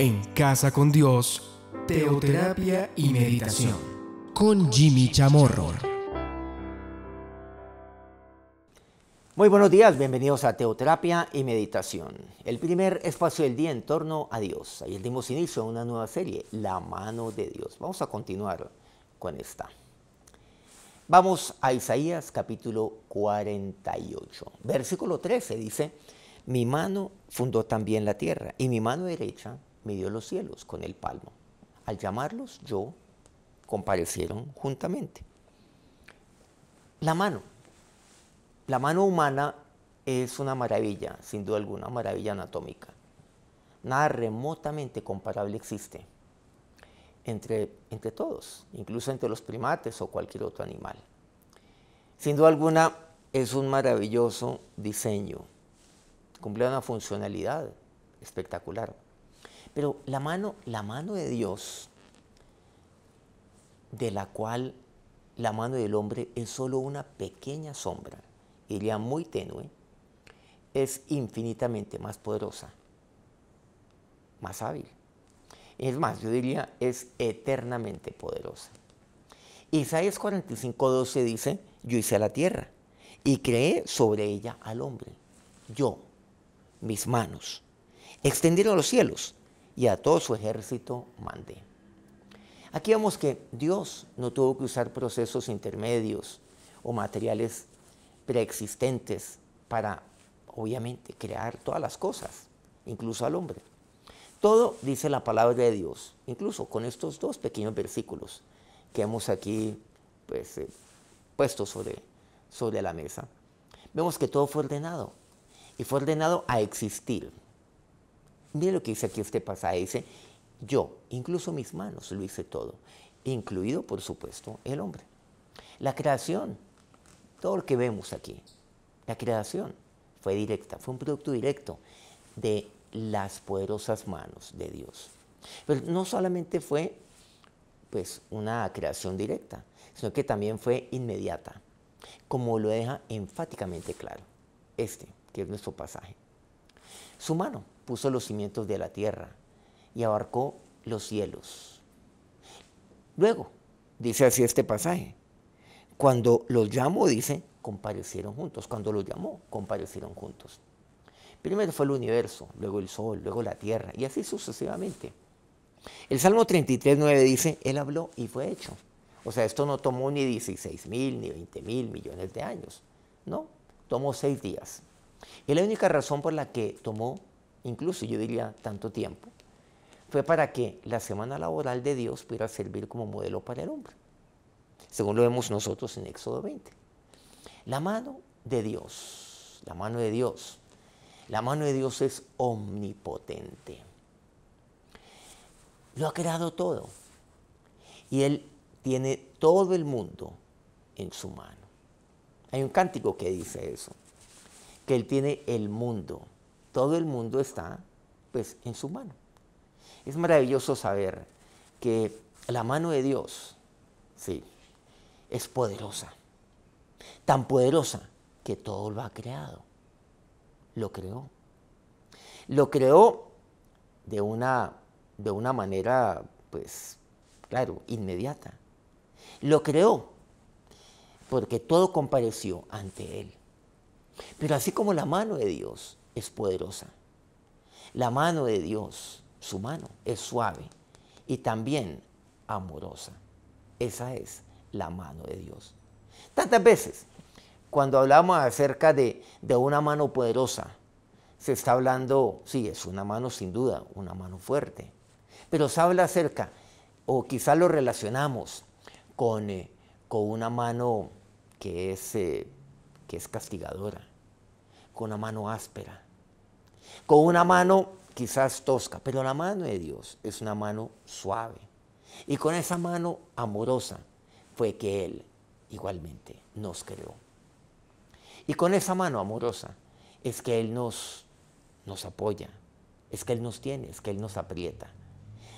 en Casa con Dios, Teoterapia y Meditación, con Jimmy Chamorro. Muy buenos días, bienvenidos a Teoterapia y Meditación, el primer espacio del día en torno a Dios. Ahí dimos inicio a una nueva serie, La mano de Dios. Vamos a continuar con esta. Vamos a Isaías capítulo 48, versículo 13 dice, mi mano fundó también la tierra y mi mano derecha midió los cielos con el palmo. Al llamarlos yo, comparecieron juntamente. La mano. La mano humana es una maravilla, sin duda alguna, maravilla anatómica. Nada remotamente comparable existe entre, entre todos, incluso entre los primates o cualquier otro animal. Sin duda alguna, es un maravilloso diseño. Cumple una funcionalidad espectacular. Pero la mano, la mano de Dios, de la cual la mano del hombre es solo una pequeña sombra, diría muy tenue, es infinitamente más poderosa, más hábil. Es más, yo diría, es eternamente poderosa. Isaías 45.12 dice, yo hice a la tierra y creé sobre ella al hombre. Yo, mis manos, extendieron los cielos y a todo su ejército mandé. Aquí vemos que Dios no tuvo que usar procesos intermedios o materiales preexistentes para, obviamente, crear todas las cosas, incluso al hombre. Todo dice la palabra de Dios, incluso con estos dos pequeños versículos que hemos aquí pues, eh, puesto sobre, sobre la mesa. Vemos que todo fue ordenado y fue ordenado a existir. Mire lo que dice aquí este pasaje. Dice, yo, incluso mis manos, lo hice todo, incluido, por supuesto, el hombre. La creación, todo lo que vemos aquí, la creación fue directa, fue un producto directo de las poderosas manos de Dios. Pero no solamente fue pues una creación directa, sino que también fue inmediata, como lo deja enfáticamente claro este, que es nuestro pasaje. Su mano puso los cimientos de la tierra y abarcó los cielos. Luego, dice así este pasaje, cuando los llamó, dice, comparecieron juntos. Cuando los llamó, comparecieron juntos. Primero fue el universo, luego el sol, luego la tierra, y así sucesivamente. El Salmo 33, dice, Él habló y fue hecho. O sea, esto no tomó ni 16 mil, ni 20 mil millones de años. No, tomó seis días. Y la única razón por la que tomó, incluso yo diría, tanto tiempo, fue para que la semana laboral de Dios pudiera servir como modelo para el hombre, según lo vemos nosotros en Éxodo 20. La mano de Dios, la mano de Dios, la mano de Dios es omnipotente. Lo ha creado todo. Y Él tiene todo el mundo en su mano. Hay un cántico que dice eso que Él tiene el mundo. Todo el mundo está pues en su mano. Es maravilloso saber que la mano de Dios, sí, es poderosa. Tan poderosa que todo lo ha creado. Lo creó. Lo creó de una, de una manera, pues, claro, inmediata. Lo creó porque todo compareció ante Él. Pero así como la mano de Dios es poderosa, la mano de Dios, su mano, es suave y también amorosa. Esa es la mano de Dios. Tantas veces, cuando hablamos acerca de, una mano poderosa, se está hablando, sí, es una mano sin duda, una mano fuerte, pero se habla acerca, o quizás lo relacionamos con, eh, con una mano que es, eh, que es castigadora, con una mano áspera, con una mano quizás tosca, pero la mano de Dios es una mano suave. Y con esa mano amorosa fue que Él igualmente nos creó. Y con esa mano amorosa es que Él nos, nos apoya, es que Él nos tiene, es que Él nos aprieta.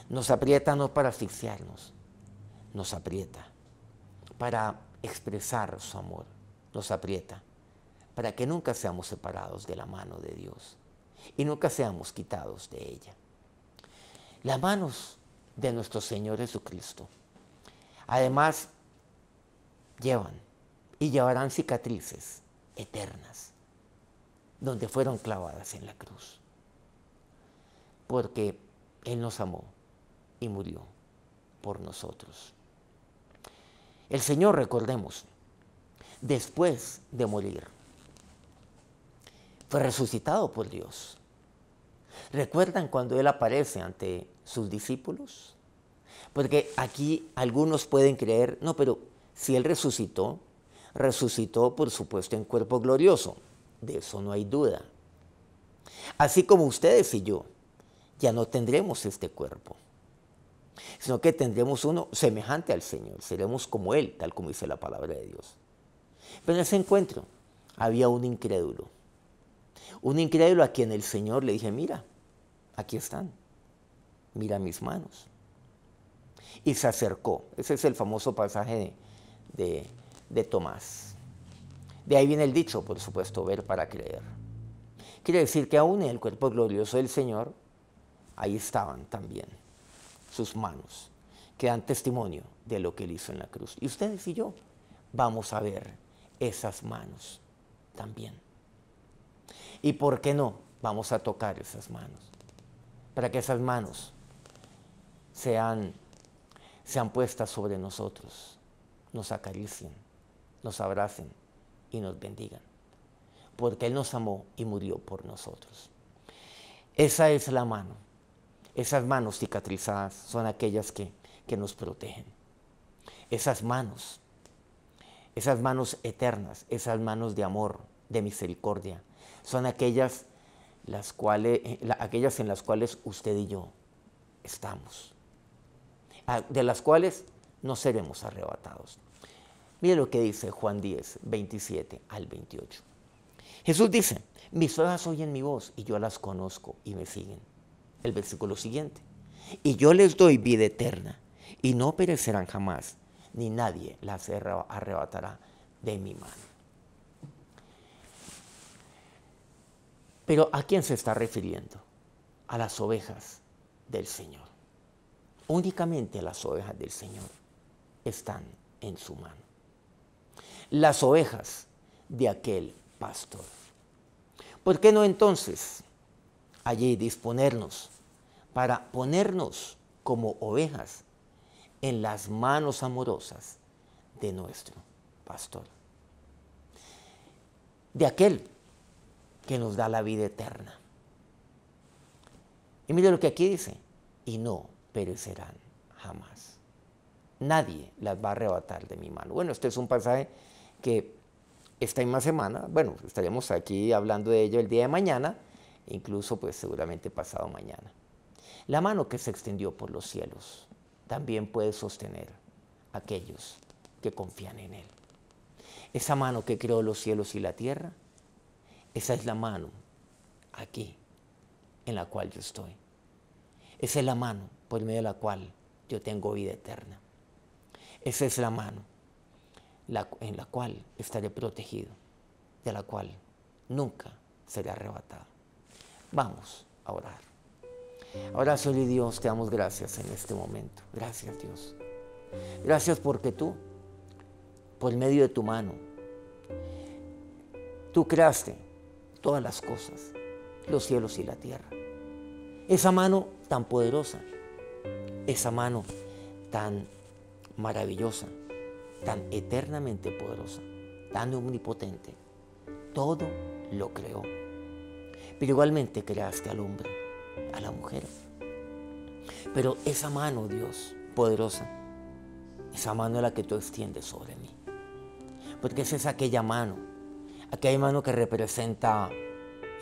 Nos aprieta no para asfixiarnos, nos aprieta para expresar su amor, nos aprieta para que nunca seamos separados de la mano de Dios y nunca seamos quitados de ella. Las manos de nuestro Señor Jesucristo, además, llevan y llevarán cicatrices eternas donde fueron clavadas en la cruz. Porque Él nos amó y murió por nosotros. El Señor, recordemos, después de morir, fue resucitado por Dios. ¿Recuerdan cuando Él aparece ante sus discípulos? Porque aquí algunos pueden creer, no, pero si Él resucitó, resucitó por supuesto en cuerpo glorioso. De eso no hay duda. Así como ustedes y yo, ya no tendremos este cuerpo, sino que tendremos uno semejante al Señor, seremos como Él, tal como dice la palabra de Dios. Pero en ese encuentro había un incrédulo. Un incrédulo a quien el Señor le dije, mira, aquí están, mira mis manos. Y se acercó. Ese es el famoso pasaje de, de Tomás. De ahí viene el dicho, por supuesto, ver para creer. Quiere decir que aún en el cuerpo glorioso del Señor, ahí estaban también sus manos, que dan testimonio de lo que él hizo en la cruz. Y ustedes y yo vamos a ver esas manos también. ¿Y por qué no? Vamos a tocar esas manos. Para que esas manos sean, puestas sobre nosotros, nos acaricien, nos abracen y nos bendigan. Porque Él nos amó y murió por nosotros. Esa es la mano. Esas manos cicatrizadas son aquellas que nos protegen. Esas manos, esas manos eternas, esas manos de amor, de misericordia, son aquellas, eh, aquellas en las cuales usted y yo estamos, de las cuales no seremos arrebatados. Mire lo que dice Juan 10, 27 al 28. Jesús dice, mis ovejas oyen mi voz y yo las conozco y me siguen. El versículo siguiente. Y yo les doy vida eterna y no perecerán jamás, ni nadie las arrebatará de mi mano. Pero ¿a quién se está refiriendo? A las ovejas del Señor. Únicamente las ovejas del Señor están en su mano. Las ovejas de aquel pastor. ¿Por qué no entonces allí disponernos para ponernos como ovejas en las manos amorosas de nuestro pastor? De aquel que nos da la vida eterna. Y mire lo que aquí dice, y no perecerán jamás. Nadie las va a arrebatar de mi mano. Bueno, este es un pasaje que esta misma semana, bueno, estaremos aquí hablando de ello el día de mañana, incluso pues seguramente pasado mañana. La mano que se extendió por los cielos también puede sostener a aquellos que confían en Él. Esa mano que creó los cielos y la tierra esa es la mano aquí en la cual yo estoy. Esa es la mano por medio de la cual yo tengo vida eterna. Esa es la mano en la cual estaré protegido, de la cual nunca seré arrebatado. Vamos a orar. Ahora, soy Dios, te damos gracias en este momento. Gracias, Dios. Gracias porque tú, por medio de tu mano, tú creaste todas las cosas, los cielos y la tierra. Esa mano tan poderosa, esa mano tan maravillosa, tan eternamente poderosa, tan omnipotente, todo lo creó. Pero igualmente creaste al hombre, a la mujer. Pero esa mano, Dios, poderosa, esa mano es la que tú extiendes sobre mí. Porque esa es aquella mano Aquella mano que representa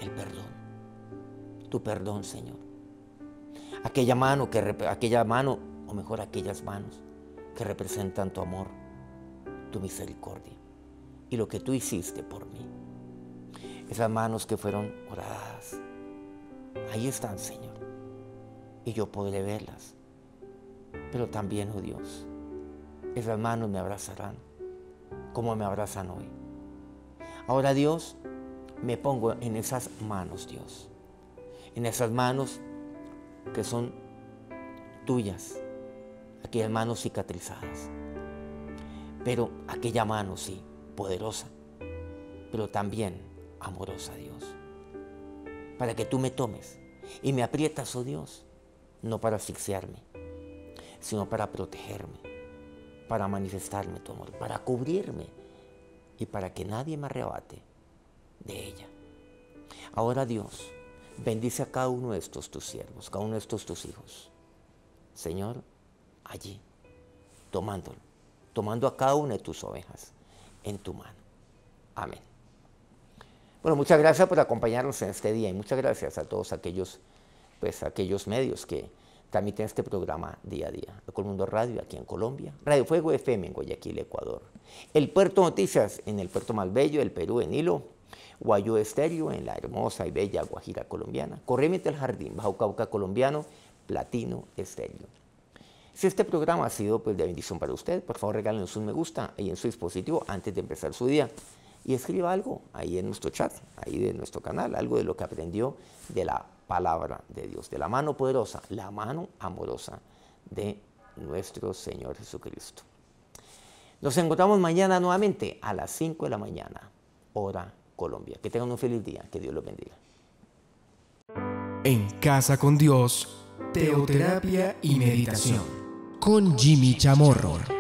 el perdón, tu perdón, Señor. Aquella mano, aquella mano, o mejor aquellas manos, que representan tu amor, tu misericordia y lo que tú hiciste por mí. Esas manos que fueron oradas, ahí están, Señor. Y yo podré verlas. Pero también, oh Dios, esas manos me abrazarán como me abrazan hoy Ahora Dios, me pongo en esas manos, Dios. En esas manos que son tuyas. Aquellas manos cicatrizadas. Pero aquella mano, sí, poderosa. Pero también amorosa, Dios. Para que tú me tomes y me aprietas, oh Dios. No para asfixiarme, sino para protegerme. Para manifestarme tu amor. Para cubrirme y para que nadie me arrebate de ella. Ahora Dios, bendice a cada uno de estos tus siervos, cada uno de estos tus hijos. Señor, allí, tomándolo, tomando a cada una de tus ovejas en tu mano. Amén. Bueno, muchas gracias por acompañarnos en este día y muchas gracias a todos aquellos, pues, aquellos medios que tiene este programa día a día. El Mundo Radio aquí en Colombia, Radio Fuego FM en Guayaquil, Ecuador. El Puerto Noticias en el Puerto Malbello, el Perú, en Hilo. Guayo Estéreo en la hermosa y bella Guajira colombiana. Corriente del Jardín, Bajo Cauca colombiano, Platino Estéreo. Si este programa ha sido pues, de bendición para usted, por favor regálenos un me gusta ahí en su dispositivo antes de empezar su día y escriba algo ahí en nuestro chat, ahí de nuestro canal, algo de lo que aprendió de la palabra de Dios, de la mano poderosa, la mano amorosa de nuestro Señor Jesucristo. Nos encontramos mañana nuevamente a las 5 de la mañana, hora Colombia. Que tengan un feliz día, que Dios los bendiga. En casa con Dios, teoterapia y meditación con Jimmy Chamorro.